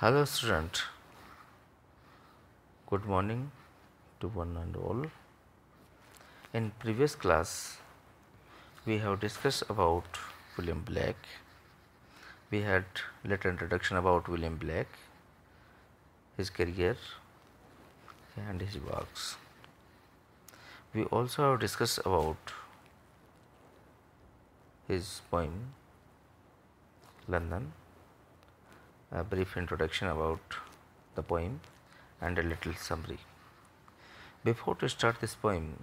hello student good morning to one and all in previous class we have discussed about william black we had little introduction about william black his career and his works we also have discussed about his poem london a brief introduction about the poem and a little summary. Before to start this poem,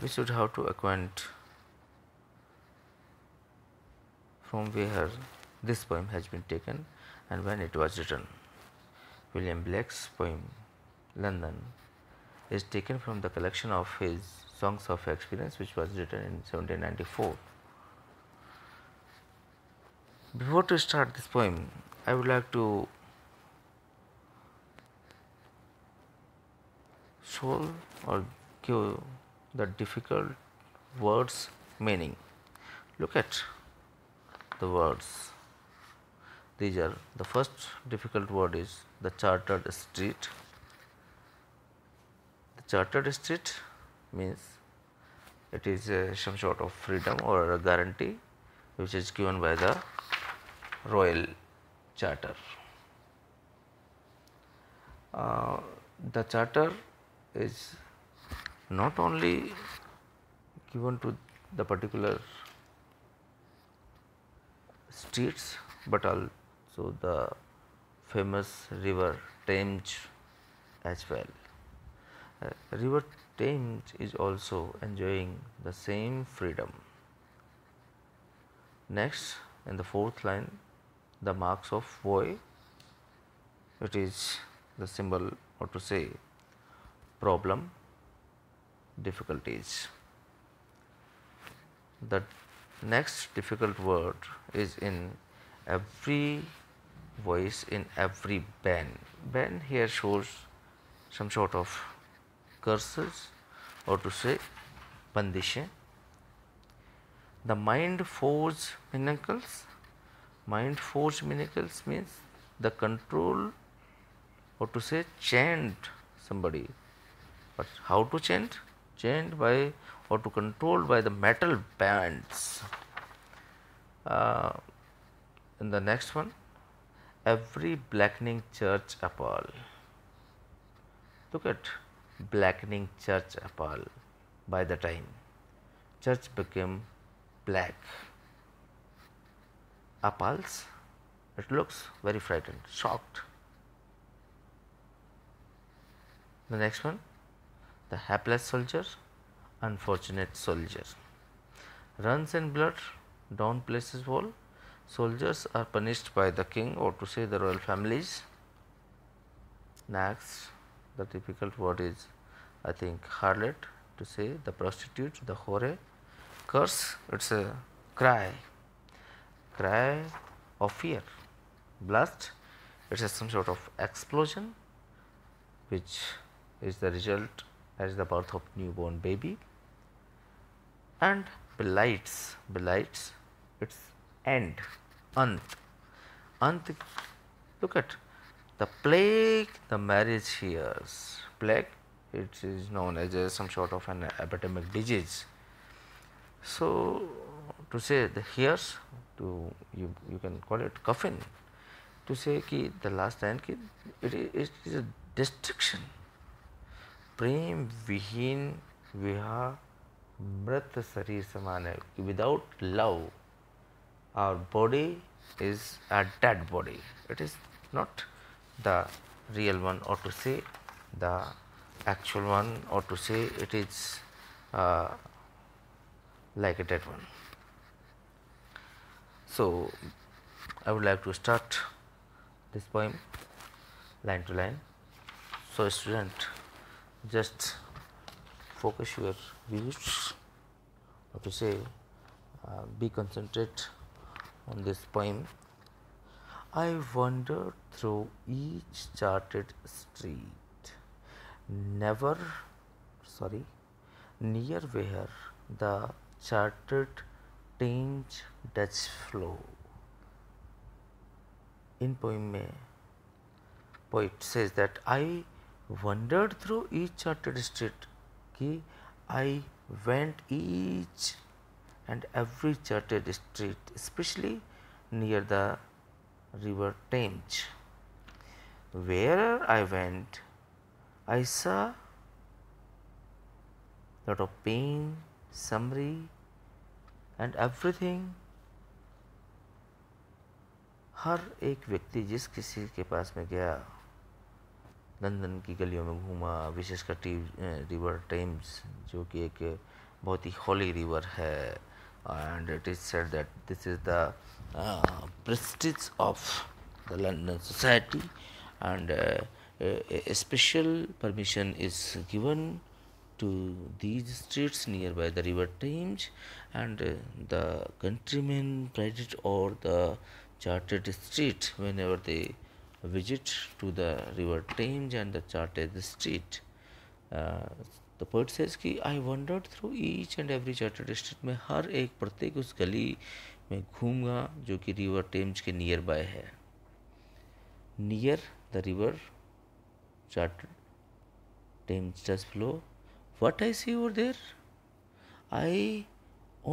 we should have to acquaint from where this poem has been taken and when it was written. William Blake's poem, London, is taken from the collection of his Songs of Experience, which was written in 1794. Before to start this poem, I would like to solve or give the difficult words meaning. Look at the words. These are the first difficult word is the chartered street. The chartered street means it is uh, some sort of freedom or a guarantee which is given by the royal charter. Uh, the charter is not only given to the particular streets, but also the famous river Thames as well. Uh, river Thames is also enjoying the same freedom. Next, in the fourth line, the marks of boy it is the symbol or to say problem difficulties the next difficult word is in every voice in every band band here shows some sort of curses or to say bandishes the mind forged pinnacles mind force miracles means the control or to say chant somebody but how to chant chant by or to control by the metal bands uh, in the next one every blackening church apple look at blackening church apple by the time church became black a pulse, it looks very frightened, shocked. The next one, the hapless soldier, unfortunate soldier. Runs in blood, down places wall. Soldiers are punished by the king or to say the royal families. Next, the difficult word is I think harlot to say the prostitute, the whore, curse, it is a cry cry of fear blast it is some sort of explosion which is the result as the birth of newborn baby and belights belights its end ant ant look at the plague the marriage years plague it is known as a, some sort of an epidemic disease so to say the hairs to you, you can call it coffin to say ki the last line ki it is a destruction prem vihin viha mrit sarir samane. without love our body is a dead body it is not the real one or to say the actual one or to say it is uh, like a dead one so, I would like to start this poem line to line. So, student, just focus your views or to say uh, be concentrate on this poem. I wander through each charted street, never sorry, near where the charted Strange Dutch flow. in poem में poet says that I wandered through each charted street कि I went each and every charted street especially near the river Thames wherever I went I saw lot of pain summary and everything हर एक व्यक्ति जिस किसी के पास में गया London की गलियों में घूमा विशेषकर टी रिवर टेम्स जो कि एक बहुत ही होली रिवर है and it is said that this is the prestige of the London society and special permission is given to these streets nearby the river Thames and the countrymen prided or the charted street whenever they visit to the river Thames and the charted street. Uh, the poet says ki I wandered through each and every charter street mein har ek प्रत्येक us gali mein ghoomga jo ki river Thames ke near by है near the river charter Thames does flow what i see over there i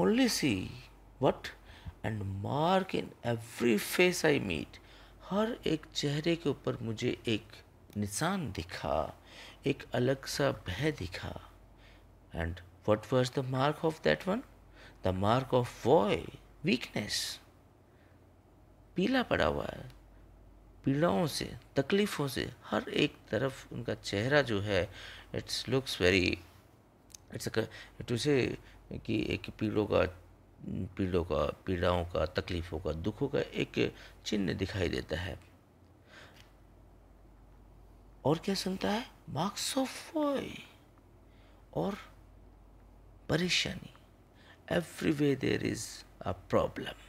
only see what and mark in every face i meet हर एक चेहरे के ऊपर मुझे एक निशान दिखा एक अलग सा भय दिखा and what was the mark of that one the mark of woe weakness पीला पड़ा हुआ है पीड़ाओं से तकलीफ़ों से हर एक तरफ उनका चेहरा जो है it's looks very it's to say कि एक पीड़ों का पीड़ों का पीड़ाओं का तकलीफ़ों का दुखों का एक चिन्ह दिखाई देता है और क्या सुनता है मार्क्स ऑफ वॉय और परेशानी every way there is a problem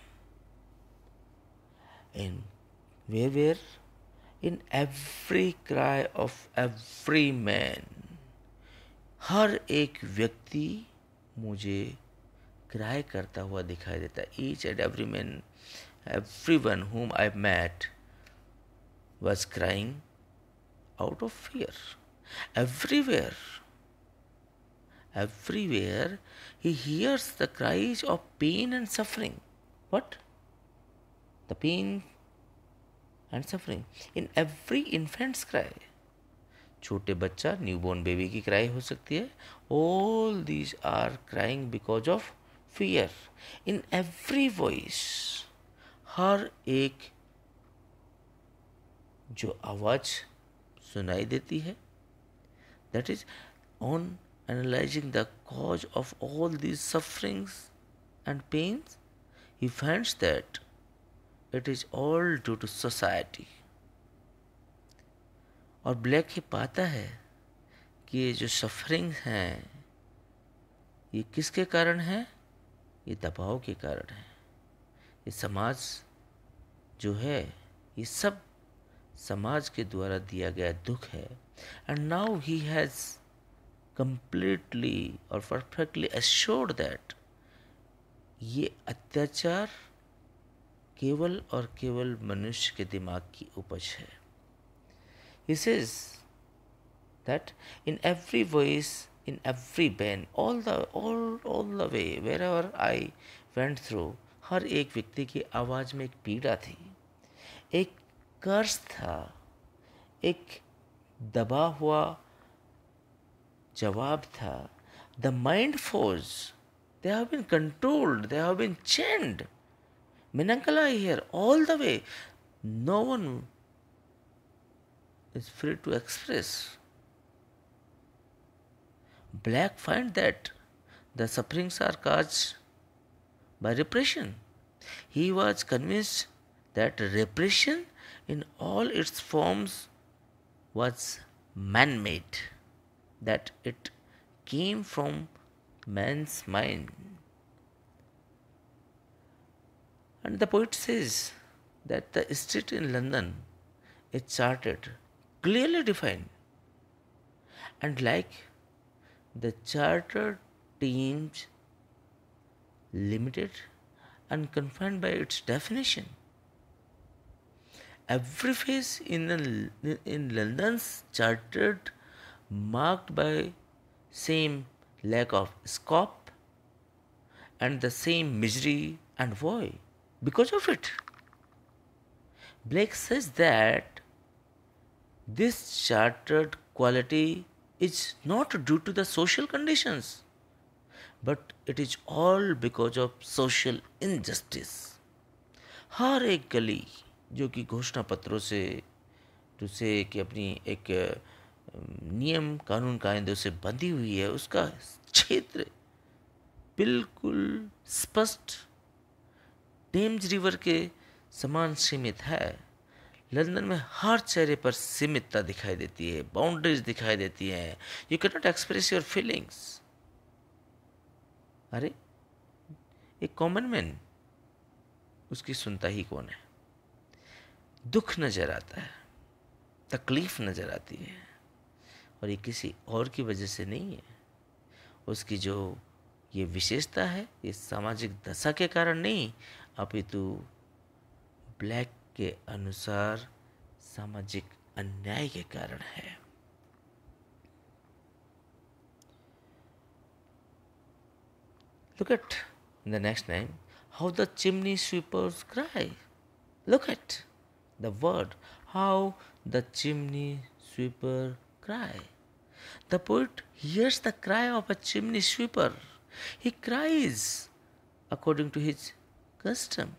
in where where in every cry of every man Har एक व्यक्ति मुझे क्राई करता हुआ दिखाई देता है each and every man every one whom I met was crying out of everywhere he hears the cries of pain and suffering what the pain and suffering in every infant's cry छोटे बच्चा newborn baby की cry हो सकती है all these are crying because of fear in every voice हर एक जो आवाज़ सुनाई देती है that is on analysing the cause of all these sufferings and pains he finds that it is all due to society और Blake ये पाता है कि ये जो सफरिंग हैं ये किसके कारण है ये दबाव के कारण है ये समाज जो है ये सब समाज के द्वारा दिया गया दुख है and now he has completely और परफेक्टली एश्योर्ड दैट ये अत्याचार केवल और केवल मनुष्य के दिमाग की उपज है He says that in every voice, in every bend, all the all all the way, wherever I went through, हर एक व्यक्ति की आवाज़ में एक पीड़ा थी एक कर्ज था एक दबा हुआ जवाब था the mind force they have been controlled they have been chained manacle hear all the way no one is free to express. Black find that the sufferings are caused by repression. He was convinced that repression in all its forms was man made, that it came from man's mind. And the poet says that the street in London is charted clearly defined. And like the charter teams limited and confined by its definition. Every phase in, the, in London's chartered marked by same lack of scope and the same misery and void because of it. Blake says that This chartered quality is not due to the social conditions, but it is all because of social injustice. हर एक गली जो कि घोषणा पत्रों से दूसरे कि अपनी एक नियम कानून कायदों से बंधी हुई है उसका क्षेत्र बिल्कुल स्पष्ट टेम्स रिवर के समान सीमित है लंदन में हर चेहरे पर सीमितता दिखाई देती है बाउंड्रीज दिखाई देती है you cannot not express your feelings अरे एक कॉमन मैन उसकी सुनता ही कौन है दुख नज़र आता है तकलीफ़ नज़र आती है और ये किसी और की वजह से नहीं है उसकी जो ये विशेषता है ये सामाजिक दशा के कारण नहीं अपितु ब्लैक के अनुसार सामाजिक अन्याय के कारण है Look at the next name how the chimney sweepers cry. Look at the word how the chimney sweeper cry. The poet hears the cry of a chimney sweeper. He cries according to his custom.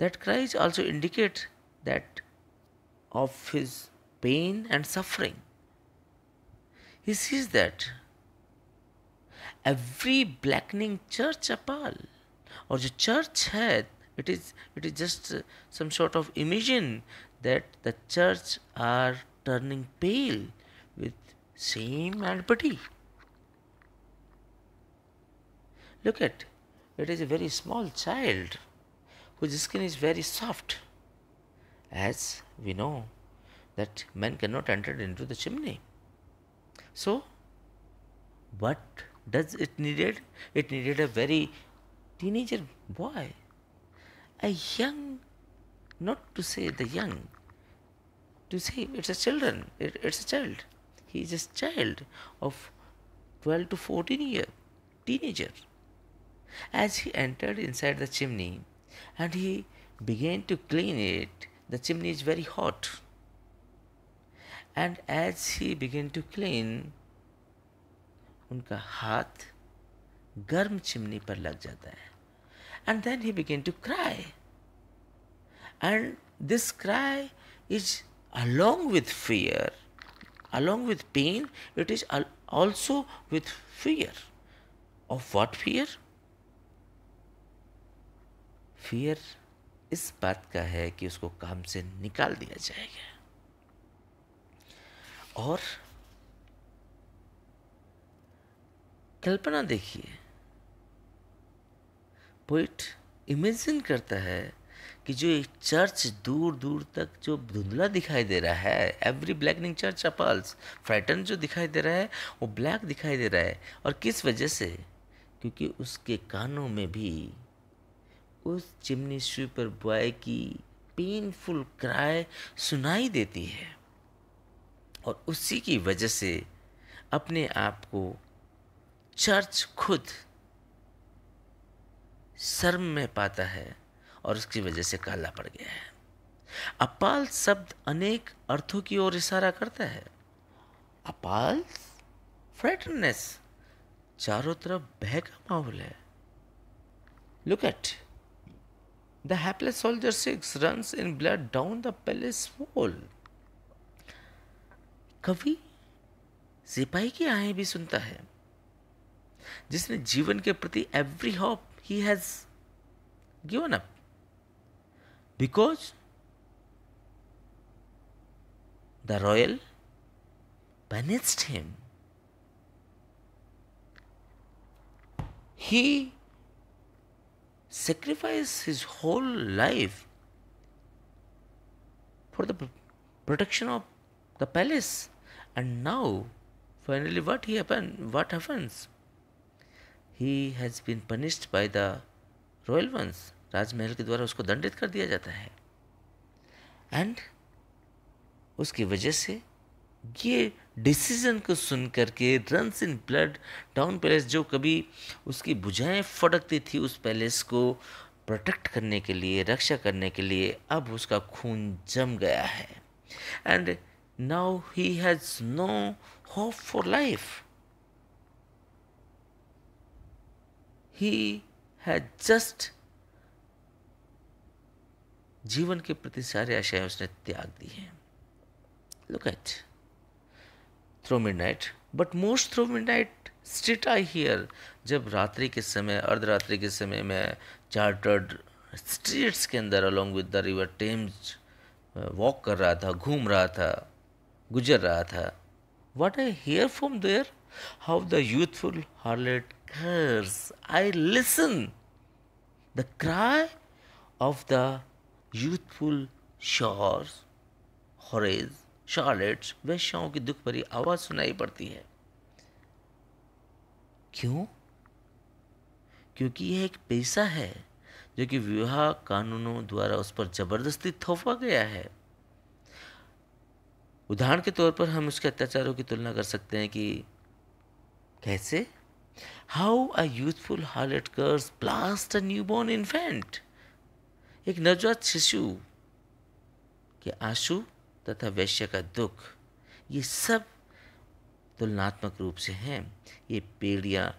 That cries also indicate that of his pain and suffering. He sees that every blackening church apal or the church head, it is it is just some sort of imagine that the church are turning pale with shame and pity. Look at it is a very small child whose skin is very soft. As we know that men cannot enter into the chimney. So, what does it needed? It needed a very teenager boy, a young, not to say the young, to say it's a children, it, it's a child. He is a child of 12 to 14 year, teenager. As he entered inside the chimney, and he began to clean it. The chimney is very hot. And as he began to clean, उनका हाथ गर्म chimney पर लग जाता है and then he began to cry. And this cry is along with fear, along with pain, it is also with fear. Of what fear? Fear इस बात का है कि उसको काम से निकाल दिया जाएगा और कल्पना देखिए पोइट इमेजिन करता है कि जो एक चर्च दूर दूर तक जो धुंधला दिखाई दे रहा है every blackening church appals frighten जो दिखाई दे रहा है वो ब्लैक दिखाई दे रहा है और किस वजह से क्योंकि उसके कानों में भी उस चिमनी स्वीपर बॉय की पेनफुल क्राय सुनाई देती है और उसी की वजह से अपने आप को चर्च खुद शर्म में पाता है और उसकी वजह से काला पड़ गया है अपाल शब्द अनेक अर्थों की ओर इशारा करता है अपाल फ्रेटनेस चारों तरफ भय का माहौल है look at The hapless soldier six runs in blood down the palace wall. कवि सिपाही की आहें भी सुनता है जिसने जीवन के प्रति every hope he has given up because the royal banished him he sacrifice his whole life for the protection of the palace and now finally what he happen what happens he has been punished by the royal ones राजमहल के द्वारा उसको दंडित कर दिया जाता है and उसकी वजह से ये डिसीजन को सुन करके runs in blood down palace जो कभी उसकी बुझाएं फटकती थी उस पैलेस को प्रोटेक्ट करने के लिए रक्षा करने के लिए अब उसका खून जम गया है and now he has no hope for life he has just जीवन के प्रति सारे आशाएं उसने त्याग दी हैं look at through midnight but most through midnight street I hear जब रात्रि के समय अर्धरात्रि के समय में चार्टर्ड स्ट्रीट्स के अंदर along with the river Thames walk कर रहा था घूम रहा था गुजर रहा था what I hear from there how the youthful harlot curse I listen the cry of the youthful shores whores harlots वेश्याओं की दुख भरी आवाज़ सुनाई पड़ती है क्यों क्योंकि यह एक पैसा है जो कि विवाह कानूनों द्वारा उस पर जबरदस्ती थोपा गया है उदाहरण के तौर पर हम उसके अत्याचारों की तुलना कर सकते हैं कि कैसे how a youthful harlot curse blast a newborn infant एक नवजात शिशु के आंसू तथा वैश्य का दुख ये सब तुलनात्मक रूप से हैं ये पीढ़ियाँ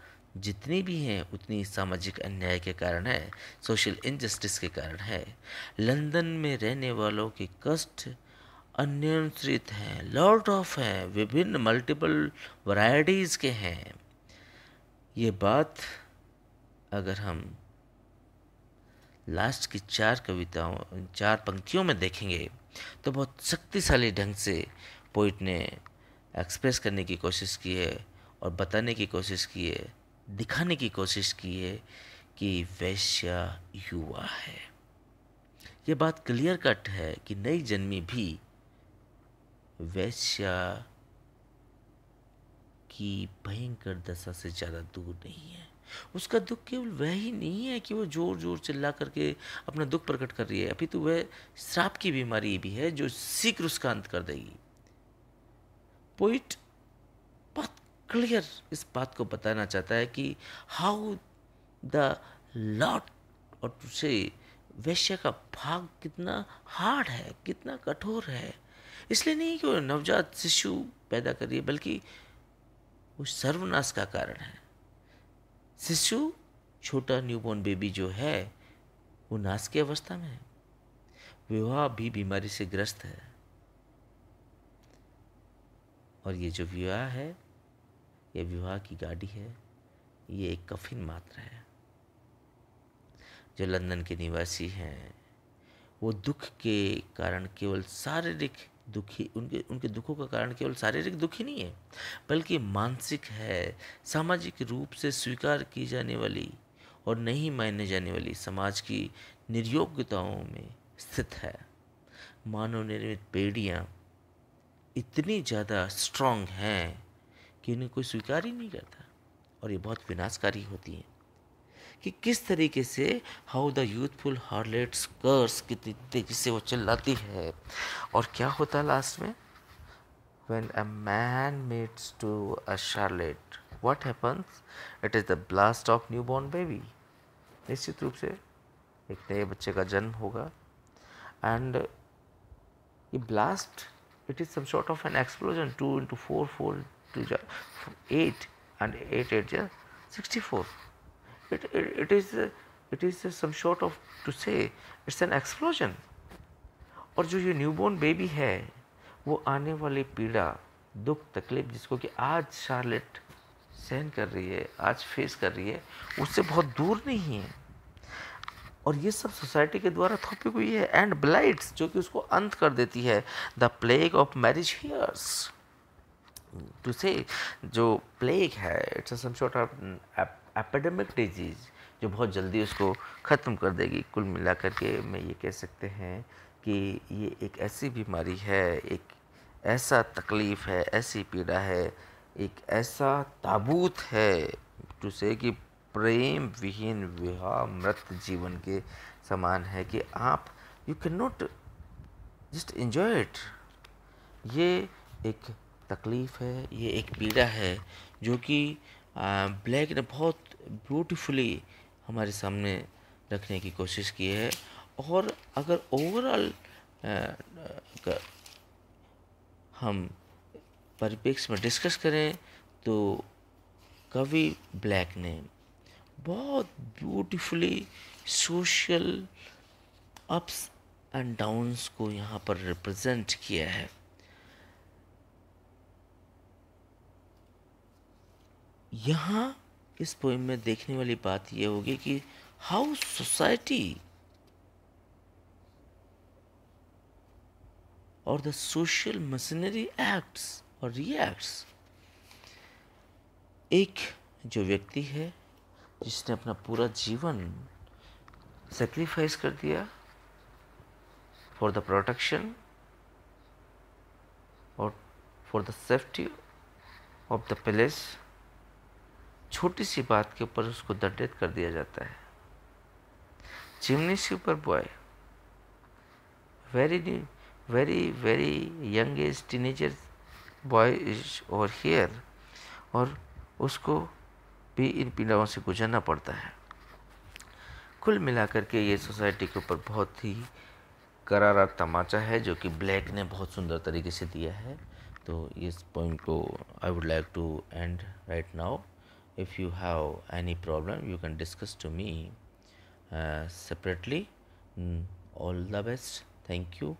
जितनी भी हैं उतनी सामाजिक अन्याय के कारण है सोशल इनजस्टिस के कारण है लंदन में रहने वालों के कष्ट अनियंत्रित हैं लॉर्ड ऑफ हैं विभिन्न मल्टीपल वराइटीज़ के हैं ये बात अगर हम लास्ट की चार कविताओं चार पंक्तियों में देखेंगे तो बहुत शक्तिशाली ढंग से पोइट ने एक्सप्रेस करने की कोशिश की है और बताने की कोशिश की है दिखाने की कोशिश की है कि वैश्या युवा है ये बात क्लियर कट है कि नई जन्मी भी वैश्या की भयंकर दशा से ज़्यादा दूर नहीं है उसका दुख केवल वह ही नहीं है कि वो जोर जोर चिल्ला करके अपना दुख प्रकट कर रही है अभी तो वह श्राप की बीमारी भी है जो शीघ्र उसका अंत कर देगी पोइट बहुत क्लियर इस बात को बताना चाहता है कि हाउ द लॉट और से वैश्य का भाग कितना हार्ड है कितना कठोर है इसलिए नहीं कि वो नवजात शिशु पैदा करिए बल्कि वो सर्वनाश का कारण है शिशु छोटा न्यूबॉर्न बेबी जो है वो नाश की अवस्था में है विवाह भी बीमारी से ग्रस्त है और ये जो विवाह है ये विवाह की गाड़ी है ये एक कफिन मात्र है जो लंदन के निवासी हैं वो दुख के कारण केवल शारीरिक दुखी उनके उनके दुखों का कारण केवल शारीरिक दुखी नहीं है बल्कि मानसिक है सामाजिक रूप से स्वीकार की जाने वाली और नहीं माने जाने वाली समाज की निर्योग्यताओं में स्थित है मानव निर्मित पेड़ियाँ इतनी ज़्यादा स्ट्रांग हैं कि इन्हें कोई स्वीकार ही नहीं करता और ये बहुत विनाशकारी होती हैं कि किस तरीके से how the youthful harlots curse कितनी तेज़ी से वो चिल्लाती है और क्या होता है लास्ट में when a man mates to a harlot charlotte happens it is the blast of new born baby निश्चित रूप से एक नए बच्चे का जन्म होगा एंड ये blast it is some short of an explosion to into four four two eight and eight eight sixty four it, it, is it is some sort of to say it's an explosion और जो ये born baby है वो आने वाली पीड़ा दुख तकलीफ जिसको कि आज शार्लेट सहन कर रही है आज फेस कर रही है उससे बहुत दूर नहीं है और ये सब सोसाइटी के द्वारा थोपी हुई है एंड ब्लाइट्स जो कि उसको अंत कर देती है the plague of marriage hearse to say जो प्लेग है it's some sort of epidemic disease जो बहुत जल्दी उसको ख़त्म कर देगी कुल मिलाकर के मैं ये कह सकते हैं कि ये एक ऐसी बीमारी है एक ऐसा तकलीफ़ है ऐसी पीड़ा है एक ऐसा ताबूत है जिसे कि प्रेम विहीन विवाह मृत जीवन के समान है कि आप you can not just enjoy it ये एक तकलीफ़ है ये एक पीड़ा है जो कि ब्लैक ने बहुत ब्यूटीफुली हमारे सामने रखने की कोशिश की है और अगर ओवरऑल हम परिप्रेक्ष्य में डिस्कस करें तो कवि ब्लैक ने बहुत beautifully social ups and downs को यहाँ पर रिप्रेजेंट किया है यहाँ इस पोइम में देखने वाली बात यह होगी कि हाउ सोसाइटी और द सोशल मशीनरी एक्ट्स और रिएक्ट्स एक जो व्यक्ति है जिसने अपना पूरा जीवन सेक्रीफाइस कर दिया फॉर द प्रोटेक्शन और for the safety of the place छोटी सी बात के ऊपर उसको दंडित कर दिया जाता है chimney super boy very new very very young age teenager boy is और हेयर और उसको भी इन पीड़ाओं से गुजरना पड़ता है कुल मिलाकर के ये सोसाइटी के ऊपर बहुत ही करारा तमाचा है जो कि ब्लैक ने बहुत सुंदर तरीके से दिया है तो इस पॉइंट को I would like to end right now if you have any problem you can discuss to me uh, separately mm, all the best thank you